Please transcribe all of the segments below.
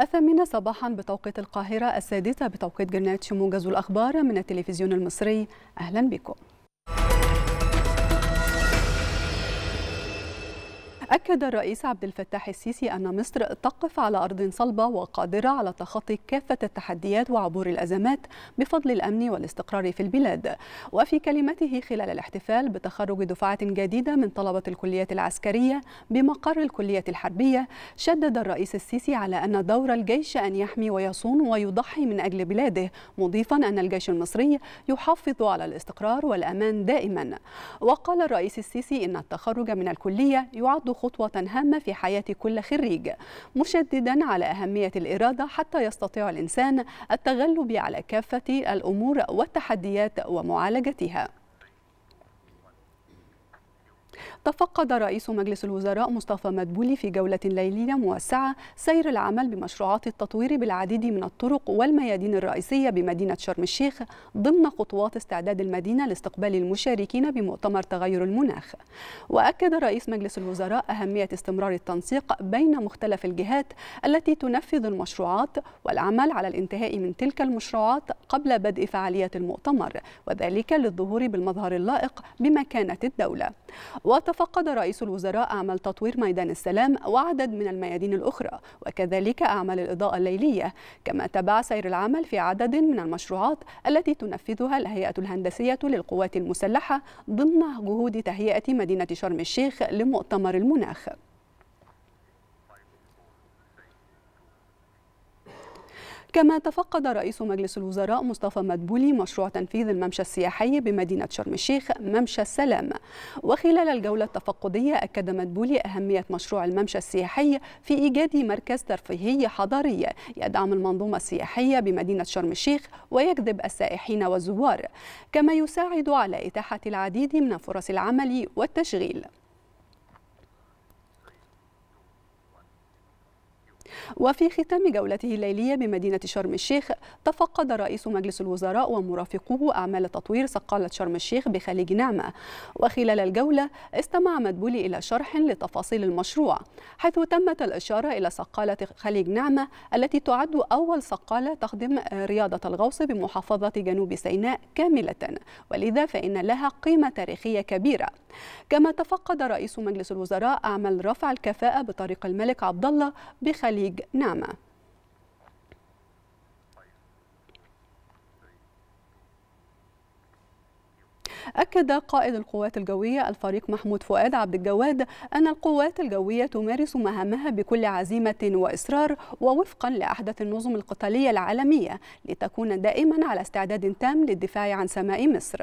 الثامنة صباحا بتوقيت القاهرة السادسة بتوقيت جنات موجز الأخبار من التلفزيون المصري أهلا بكم أكد الرئيس عبد الفتاح السيسي أن مصر تقف على أرض صلبة وقادرة على تخطي كافة التحديات وعبور الأزمات بفضل الأمن والاستقرار في البلاد وفي كلمته خلال الاحتفال بتخرج دفعة جديدة من طلبة الكليات العسكرية بمقر الكلية الحربية شدد الرئيس السيسي على أن دور الجيش أن يحمي ويصون ويضحي من أجل بلاده مضيفا أن الجيش المصري يحافظ على الاستقرار والأمان دائما وقال الرئيس السيسي إن التخرج من الكلية يعد خطوة هامة في حياة كل خريج مشددا على أهمية الإرادة حتى يستطيع الإنسان التغلب على كافة الأمور والتحديات ومعالجتها تفقد رئيس مجلس الوزراء مصطفى مدبولي في جولة ليلية موسعة سير العمل بمشروعات التطوير بالعديد من الطرق والميادين الرئيسية بمدينة شرم الشيخ ضمن خطوات استعداد المدينة لاستقبال المشاركين بمؤتمر تغير المناخ وأكد رئيس مجلس الوزراء أهمية استمرار التنسيق بين مختلف الجهات التي تنفذ المشروعات والعمل على الانتهاء من تلك المشروعات قبل بدء فعالية المؤتمر وذلك للظهور بالمظهر اللائق بمكانة الدولة وتفقد رئيس الوزراء أعمال تطوير ميدان السلام وعدد من الميادين الأخرى وكذلك أعمال الإضاءة الليلية كما تبع سير العمل في عدد من المشروعات التي تنفذها الهيئة الهندسية للقوات المسلحة ضمن جهود تهيئة مدينة شرم الشيخ لمؤتمر المناخ كما تفقد رئيس مجلس الوزراء مصطفى مدبولي مشروع تنفيذ الممشى السياحي بمدينة شرم الشيخ ممشى السلام وخلال الجولة التفقدية أكد مدبولي أهمية مشروع الممشى السياحي في إيجاد مركز ترفيهي حضاري يدعم المنظومة السياحية بمدينة شرم الشيخ ويجذب السائحين والزوار كما يساعد على إتاحة العديد من فرص العمل والتشغيل وفي ختام جولته الليلية بمدينة شرم الشيخ تفقد رئيس مجلس الوزراء ومرافقوه أعمال تطوير سقالة شرم الشيخ بخليج نعمة وخلال الجولة استمع مدبولي إلى شرح لتفاصيل المشروع حيث تمت الإشارة إلى سقالة خليج نعمة التي تعد أول سقالة تخدم رياضة الغوص بمحافظة جنوب سيناء كاملة ولذا فإن لها قيمة تاريخية كبيرة كما تفقد رئيس مجلس الوزراء أعمال رفع الكفاءة بطريق الملك عبد الله بخليج نام أكد قائد القوات الجوية الفريق محمود فؤاد عبد الجواد أن القوات الجوية تمارس مهامها بكل عزيمة وإصرار ووفقا لأحدث النظم القتالية العالمية لتكون دائما على استعداد تام للدفاع عن سماء مصر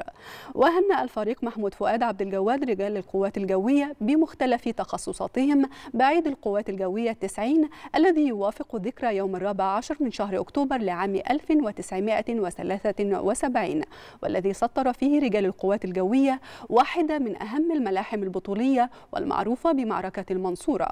وهنأ الفريق محمود فؤاد عبد الجواد رجال القوات الجوية بمختلف تخصصاتهم بعيد القوات الجوية التسعين الذي يوافق ذكرى يوم الرابع عشر من شهر أكتوبر لعام 1973 والذي سطر فيه رجال القوات القوات الجوية واحدة من أهم الملاحم البطولية والمعروفة بمعركة المنصورة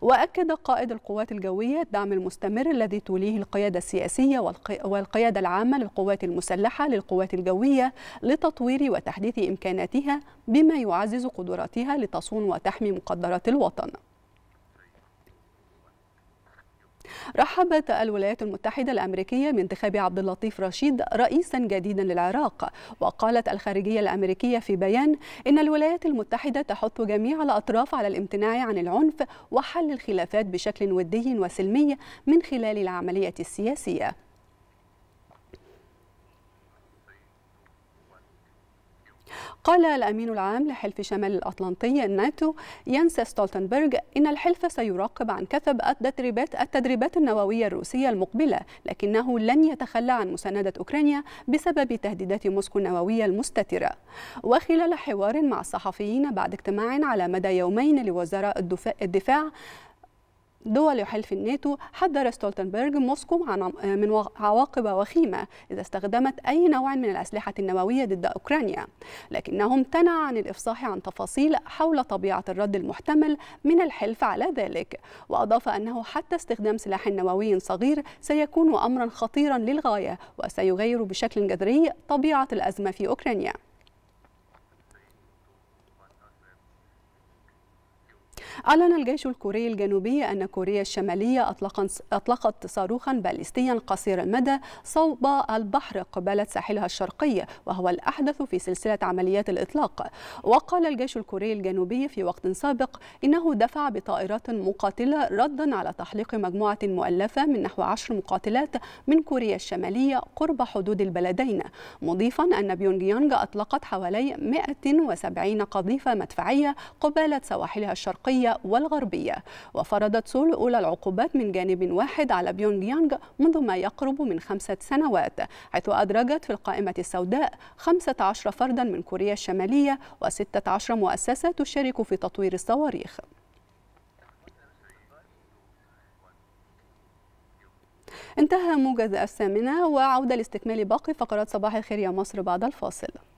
وأكد قائد القوات الجوية الدعم المستمر الذي توليه القيادة السياسية والقيادة العامة للقوات المسلحة للقوات الجوية لتطوير وتحديث إمكاناتها بما يعزز قدراتها لتصون وتحمي مقدرات الوطن رحبت الولايات المتحدة الأمريكية بانتخاب عبد اللطيف رشيد رئيسا جديدا للعراق وقالت الخارجية الأمريكية في بيان إن الولايات المتحدة تحث جميع الأطراف على الامتناع عن العنف وحل الخلافات بشكل ودي وسلمي من خلال العملية السياسية قال الأمين العام لحلف شمال الأطلنطي الناتو ينسى ستولتنبرغ إن الحلف سيراقب عن كثب التدريبات التدريبات النووية الروسية المقبلة لكنه لن يتخلى عن مساندة أوكرانيا بسبب تهديدات موسكو النووية المستترة وخلال حوار مع الصحفيين بعد اجتماع على مدى يومين لوزراء الدفاع دول حلف الناتو حذر ستولتنبرغ موسكو آه، من عواقب وخيمة إذا استخدمت أي نوع من الأسلحة النووية ضد أوكرانيا لكنه امتنع عن الإفصاح عن تفاصيل حول طبيعة الرد المحتمل من الحلف على ذلك وأضاف أنه حتى استخدام سلاح نووي صغير سيكون أمرا خطيرا للغاية وسيغير بشكل جذري طبيعة الأزمة في أوكرانيا أعلن الجيش الكوري الجنوبي أن كوريا الشمالية أطلقت صاروخا باليستيا قصير المدى صوب البحر قبالة ساحلها الشرقي وهو الأحدث في سلسلة عمليات الإطلاق وقال الجيش الكوري الجنوبي في وقت سابق إنه دفع بطائرات مقاتلة ردا على تحليق مجموعة مؤلفة من نحو عشر مقاتلات من كوريا الشمالية قرب حدود البلدين مضيفا أن بيونج يانج أطلقت حوالي 170 قذيفة مدفعية قبالة سواحلها الشرقية الشرقية والغربية وفرضت سول أولى العقوبات من جانب واحد على بيونغ يانغ منذ ما يقرب من خمسة سنوات حيث أدرجت في القائمة السوداء 15 فردا من كوريا الشمالية و16 مؤسسة تشارك في تطوير الصواريخ انتهى موجز الثامنة وعودة لاستكمال باقي فقرات صباح الخير يا مصر بعد الفاصل